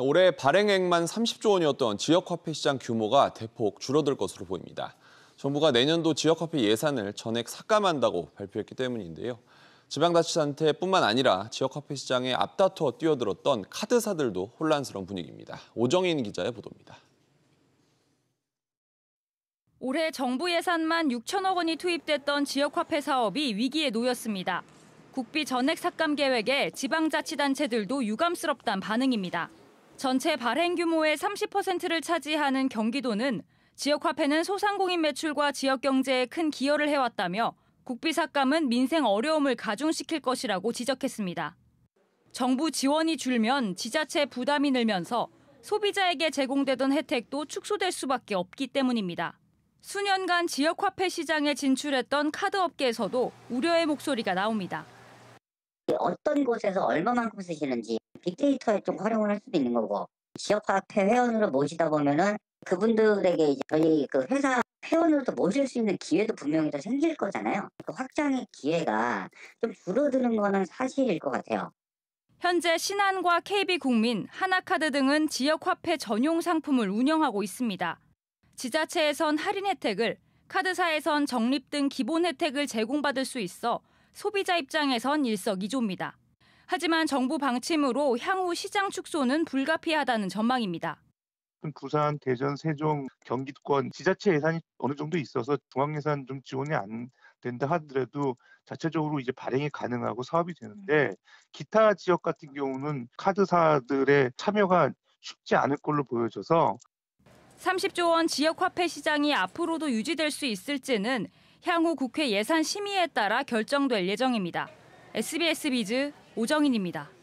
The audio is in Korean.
올해 발행액만 30조 원이었던 지역화폐 시장 규모가 대폭 줄어들 것으로 보입니다. 정부가 내년도 지역화폐 예산을 전액 삭감한다고 발표했기 때문인데요. 지방자치단체뿐만 아니라 지역화폐 시장에 앞다투어 뛰어들었던 카드사들도 혼란스러운 분위기입니다. 오정인 기자의 보도입니다. 올해 정부 예산만 6천억 원이 투입됐던 지역화폐 사업이 위기에 놓였습니다. 국비 전액 삭감 계획에 지방자치단체들도 유감스럽단 반응입니다. 전체 발행 규모의 30%를 차지하는 경기도는 지역화폐는 소상공인 매출과 지역 경제에 큰 기여를 해왔다며 국비 삭감은 민생 어려움을 가중시킬 것이라고 지적했습니다. 정부 지원이 줄면 지자체 부담이 늘면서 소비자에게 제공되던 혜택도 축소될 수밖에 없기 때문입니다. 수년간 지역화폐 시장에 진출했던 카드업계에서도 우려의 목소리가 나옵니다. 어떤 곳에서 얼마만큼 쓰시는지 빅데이터에 좀 활용을 할 수도 있는 거고 지역화폐 회원으로 모시다 보면은 그분들에게 이제 저희 그 회사 회원으로도 모실 수 있는 기회도 분명히 더 생길 거잖아요. 그 확장의 기회가 좀 줄어드는 거는 사실일 것 같아요. 현재 신한과 KB국민, 하나카드 등은 지역화폐 전용 상품을 운영하고 있습니다. 지자체에선 할인 혜택을, 카드사에선 적립 등 기본 혜택을 제공받을 수 있어 소비자 입장에선 일석이조입니다. 하지만 정부 방침으로 향후 시장 축소는 불가피하다는 전망입니다. 부산, 대전, 세종, 경기권 지자체 예산이 어느 정도 있어서 중앙 예산 좀 지원이 안 된다 하더라도 자체적으로 이제 발행이 가능하고 사업이 되는데 음. 기타 지역 같은 경우는 카드사들의 참여가 쉽지 않을 걸로 보여져서 30조 원 지역 화폐 시장이 앞으로도 유지될 수 있을지는 향후 국회 예산 심의에 따라 결정될 예정입니다. SBS 비즈 오정인입니다.